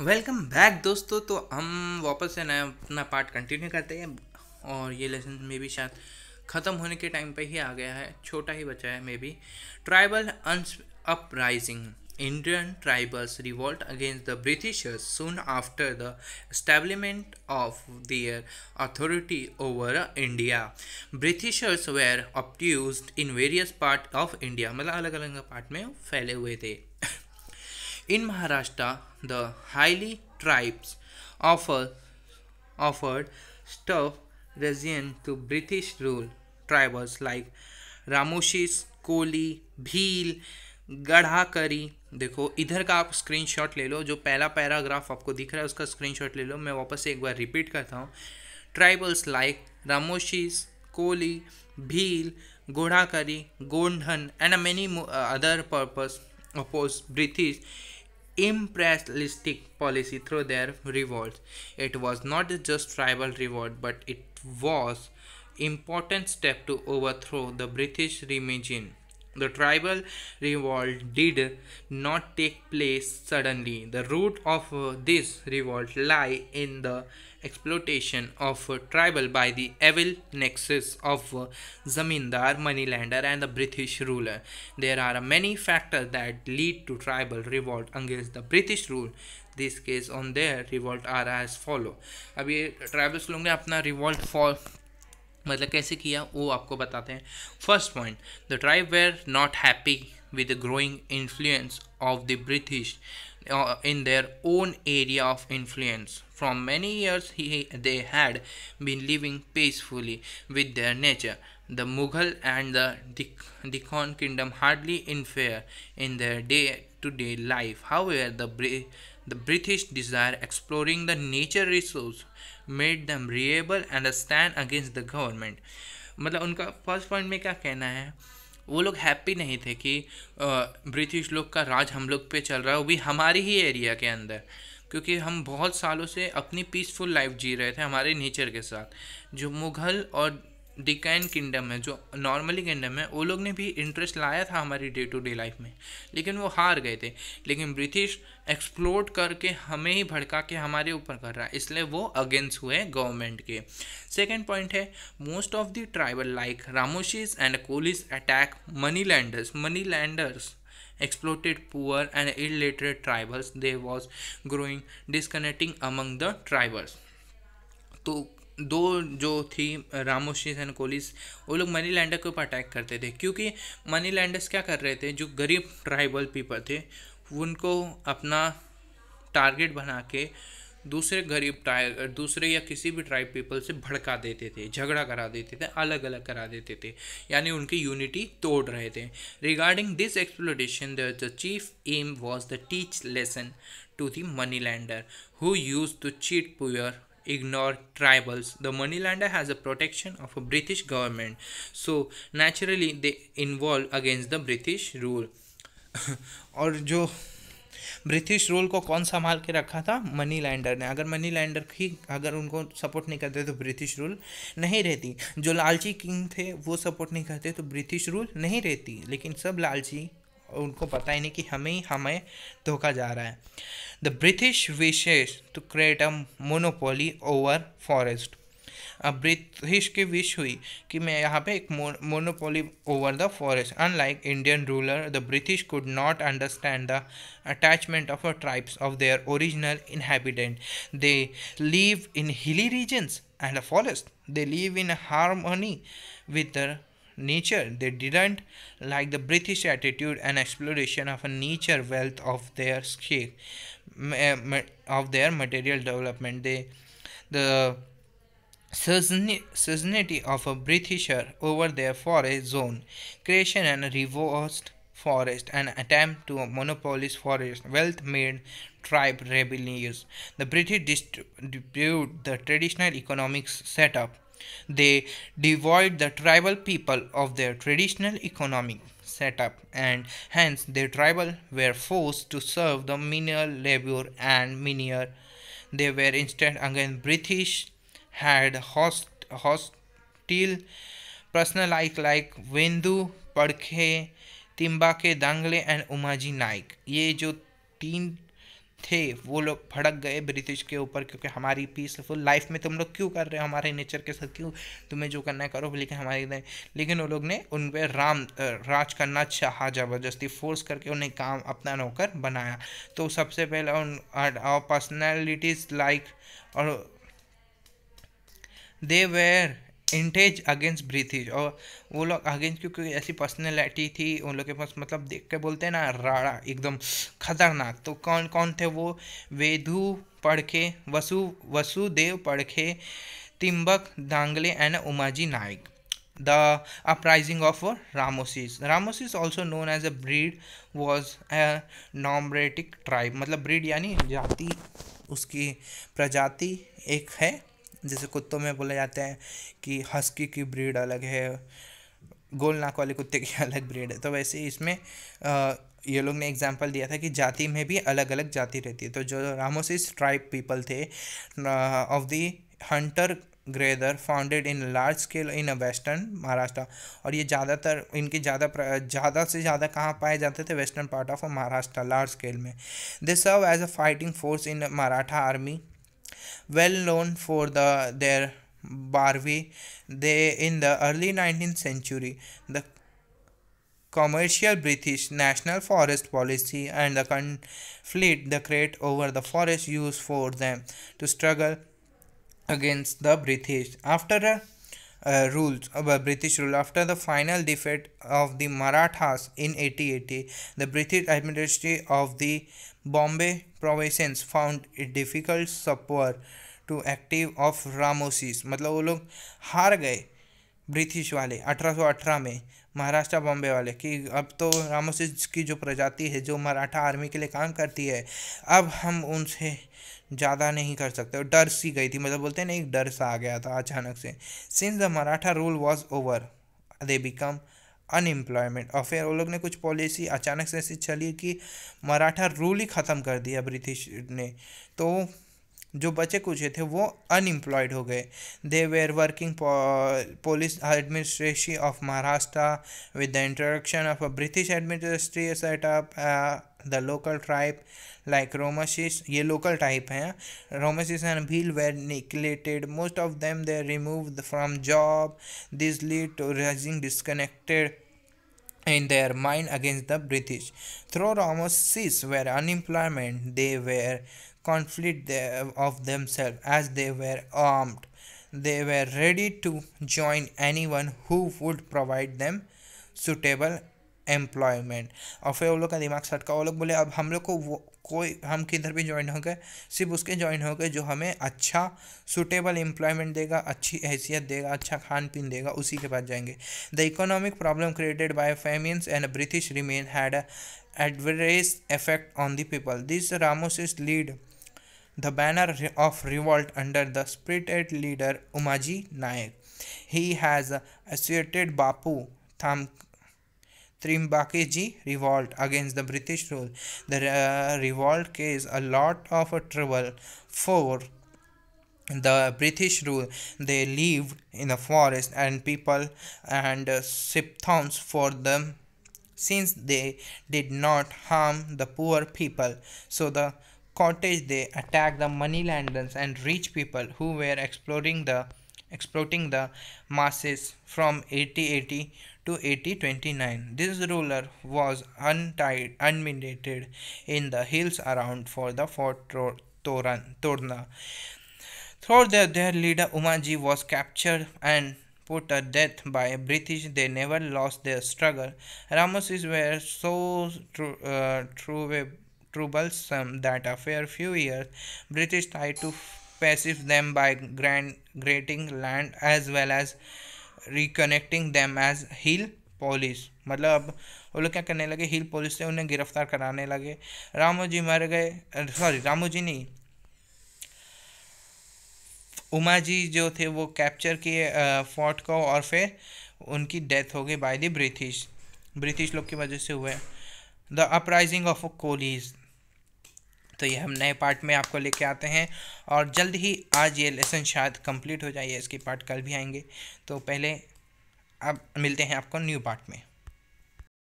Welcome back दोस्तों तो हम वापस से नया अपना पार्ट कंटिन्यू करते हैं और ये लेसन मे बी शायद ख़त्म होने के टाइम पे ही आ गया है छोटा ही बचा है may be tribal uprising Indian tribals revolt against the Britishers soon after the establishment of their authority over India Britishers were अपट्यूज in various part of India मतलब अलग अलग पार्ट में फैले हुए थे इन Maharashtra the highly tribes offer, offered tough resistance to British rule. Tribals like रामोशिस Koli Bhil करी देखो इधर का आप स्क्रीनशॉट ले लो जो पहला पैराग्राफ आपको दिख रहा है उसका स्क्रीनशॉट ले लो मैं वापस एक बार रिपीट करता हूँ ट्राइबल्स लाइक रामोशीस कोली भील गोढ़ाकरी गोंडन and many other purpose oppose British imperialistic policy through their revolt. It was not just tribal revolt, but it was important step to overthrow the British regime. The tribal revolt did not take place suddenly. The root of uh, this revolt lie in the exploitation of uh, tribal by the evil nexus of uh, zamindar, moneylender and the British ruler. There are many factors that lead to tribal revolt against the British rule. This case on their revolt are as follow. अभी tribals लोगों ने अपना revolt for मतलब कैसे किया वो आपको बताते हैं first point the tribe were not happy with the growing influence of the British in their own area of influence from many years ही they had been living peacefully with their nature the Mughal and the Deccan kingdom hardly interfere in their day to day life however the British desire exploring the nature resource made them rebel and stand against the government मतलब उनका first point में क्या कहना है वो लोग happy नहीं थे कि ब्रिटिश लोग का राज हम लोग पे चल रहा है वो भी हमारी ही एरिया के अंदर क्योंकि हम बहुत सालों से अपनी पीसफुल लाइफ जी रहे थे हमारे नेचर के साथ जो मुग़ल और डिकैन किंगडम है जो नॉर्मली किंगडम है वो लोग ने भी इंटरेस्ट लाया था हमारी डे टू डे लाइफ में लेकिन वो हार गए थे लेकिन ब्रिटिश एक्सप्लोर करके हमें ही भड़का के हमारे ऊपर कर रहा है इसलिए वो अगेंस्ट हुए गवर्नमेंट के सेकेंड पॉइंट है most of the tribal like Ramoshis and Kolis attack money lenders money lenders exploited poor and illiterate tribals they was growing disconnecting among the tribals तो दो जो थी रामोशी एंड कोलिस वो लोग मनी लैंडर के ऊपर अटैक करते थे क्योंकि मनी लैंडर्स क्या कर रहे थे जो गरीब ट्राइबल पीपल थे उनको अपना टारगेट बना के दूसरे गरीब ट्राइ दूसरे या किसी भी ट्राइब पीपल से भड़का देते थे झगड़ा करा देते थे अलग अलग करा देते थे यानी उनकी यूनिटी तोड़ रहे थे regarding this exploration the chief aim was the teach lesson to the money lender who use to cheat poor ignore tribals. The moneylender has a protection of a British government. So naturally they involve against the British rule. और जो British rule को कौन संभाल के रखा था money lender ने अगर मनी लैंडर ही अगर उनको सपोर्ट नहीं करते तो ब्रिटिश रूल नहीं रहती जो लालची किंग थे वो सपोर्ट नहीं करते तो ब्रिटिश रूल नहीं रहती लेकिन सब लालची उनको पता ही नहीं कि हमें हमें धोखा जा रहा है the British wishes to create a monopoly over forest अब ब्रिटिश की विश हुई कि मैं यहाँ पे एक monopoly over the forest unlike Indian ruler the British could not understand the attachment of a tribes of their original inhabitant they live in hilly regions and a forest they live in harmony with nature. They didn't like the British attitude and exploration of a nature wealth of their scale, eh, of their material development. They, the certainty of a Britisher over their forest zone, creation and reversed forest, and attempt to monopolize forest, wealth made tribe rebellious. The British dispute the traditional economic setup they devoid the tribal people of their traditional economic setup and hence their tribal were forced to serve the menial labor and menial. They were instead again British, had host, hostile personal like Vendu, Padkhe, Trimbak Dangle and Umaji Naik ये जो थे वो लोग भड़क गए British के ऊपर क्योंकि हमारी पीसफुल लाइफ में तुम लोग क्यों कर रहे हो हमारे नेचर के साथ क्यों तुम्हें जो करना है करो लेकिन हमारे लेकिन वो लोग ने उन पर राम राज करना चाहा ज़बरदस्ती फोर्स करके उन्हें काम अपना नौकर बनाया तो सबसे पहला उन पर्सनैलिटीज़ लाइक और दे वेर इंटेज अगेंस्ट ब्रिथिज और वो लोग अगेंस्ट क्योंकि ऐसी पर्सनैलिटी थी उन लोग के पास मतलब देख के बोलते हैं ना राड़ा एकदम खतरनाक तो कौन कौन थे वो Vedhu Padkhe Vasu Vasudev Padkhe Trimbak Dangle and Umaji Naik the uprising of Ramoshis Ramoshis also known as a breed was a nomadic tribe मतलब ब्रीड यानी जाति उसकी प्रजाति एक है जैसे कुत्तों में बोले जाता है कि हस्की की ब्रीड अलग है गोल नाक वाले कुत्ते की अलग ब्रीड है तो वैसे इसमें आ, ये लोग ने एग्जाम्पल दिया था कि जाति में भी अलग अलग जाति रहती है तो जो रामोसिस ट्राइब पीपल थे of the hunter gatherer founded in large scale in western Maharashtra और ये ज़्यादातर इनके ज़्यादा ज़्यादा से ज़्यादा कहाँ पाए जाते थे western part of Maharashtra large scale में they serve as a fighting force in Maratha army well known for the their Barbie. They in the early 19th century, the commercial British national forest policy and the conflict the create over the forest used for them to struggle against the British. After a rules of uh, British rule. After the final defeat of the Marathas in 1880, the British administration of the Bombay provinces found it difficult support to active of Ramoshis मतलब वो लोग हार गए British वाले 1818 में महाराष्ट्र बॉम्बे वाले कि अब तो रामोसिस की जो प्रजाति है जो मराठा आर्मी के लिए काम करती है अब हम उनसे ज़्यादा नहीं कर सकते और डर सी गई थी मतलब बोलते हैं ना एक डर सा आ गया था अचानक से since the Maratha rule was over they become unemployment और फिर वो लोग ने कुछ पॉलिसी अचानक से ऐसी चली कि मराठा रूल ही ख़त्म कर दिया ब्रिटिश ने तो जो बचे कुछ थे वो अनएम्प्लॉयड हो गए they were working police administration of Maharashtra with the introduction of a British administrative setup the local tribe like Romasis ये local type हैं Romasis and Bhil were neglected most of them they removed from job this lead to rising disconnected in their mind against the British through Romasis were unemployment they were conflict of themselves as they were armed they were ready to join anyone who would provide them suitable employment और फिर वो लोग का दिमाग सटका वो लोग बोले अब हम लोग को वो कोई हम किधर भी ज्वाइन हो गए सिर्फ उसके ज्वाइन हो गए जो हमें अच्छा सुटेबल एम्प्लॉयमेंट देगा अच्छी हैसियत देगा अच्छा खान पीन देगा उसी के पास जाएंगे the economic problem created by famines and British remain had adverse effect on the people. This lead the banner of revolt under the the spirited leader Umaji Naik he has associated Bapu थाम Trimbakiji revolt against the British rule. The uh, revolt caused a lot of trouble for the British rule. They lived in the forest and people and uh, towns for them since they did not harm the poor people. So the cottage they attacked the money and rich people who were exploring the exploiting the masses from 1880 to 1829. This ruler was untied, unminded in the hills around for the Fort Toran, Torna. Through their leader Umaji was captured and put to death by British. They never lost their struggle. Ramoses were so uh, true, uh, troublesome that after few years, British tried to pacify them by granting land as well as reconnecting them as hill police मतलब अब वो लोग क्या करने लगे हिल police से उन्हें गिरफ्तार कराने लगे रामू जी मर गए सॉरी रामू जी नहीं उमा जी जो थे वो कैप्चर किए फोर्ट को और फिर उनकी डेथ हो गई बाय द ब्रिटिश ब्रिटिश लोग की वजह से हुए द अपराइजिंग ऑफ कोलीज तो ये हम नए पार्ट में आपको लेके आते हैं और जल्द ही आज ये लेसन शायद कंप्लीट हो जाए इसके पार्ट कल भी आएंगे तो पहले अब मिलते हैं आपको न्यू पार्ट में